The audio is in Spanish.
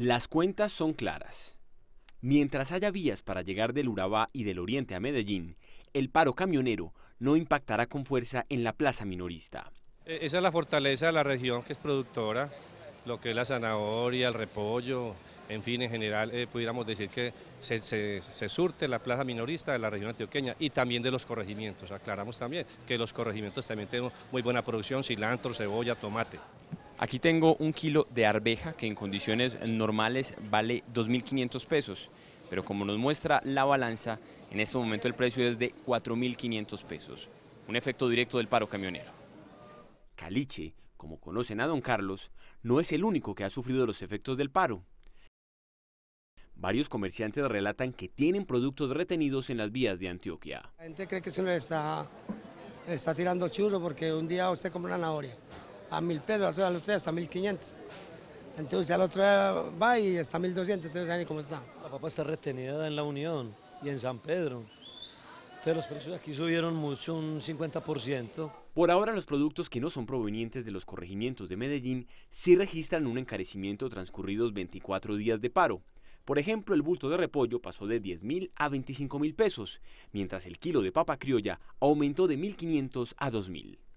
Las cuentas son claras. Mientras haya vías para llegar del Urabá y del Oriente a Medellín, el paro camionero no impactará con fuerza en la plaza minorista. E, esa es la fortaleza de la región que es productora, lo que es la zanahoria, el repollo, en fin, en general eh, pudiéramos decir que se, se, surte la plaza minorista de la región antioqueña y también de los corregimientos. Aclaramos también que los corregimientos también tenemos muy buena producción, cilantro, cebolla, tomate. Aquí tengo un kilo de arveja que en condiciones normales vale 2.500 pesos, pero como nos muestra la balanza, en este momento el precio es de 4.500 pesos, un efecto directo del paro camionero. Caliche, como conocen a don Carlos, no es el único que ha sufrido los efectos del paro. Varios comerciantes relatan que tienen productos retenidos en las vías de Antioquia. La gente cree que se le está, tirando churro porque un día usted compra una zanahoria, a mil pesos, al otro día hasta mil quinientos. Entonces al otro día va y hasta mil doscientos, entonces cómo está. La papa está retenida en La Unión y en San Pedro. Entonces los precios aquí subieron mucho, un 50%. Por ahora los productos que no son provenientes de los corregimientos de Medellín sí registran un encarecimiento transcurridos 24 días de paro. Por ejemplo, el bulto de repollo pasó de 10.000 mil a 25 mil pesos, mientras el kilo de papa criolla aumentó de 1.500 a 2.000. mil.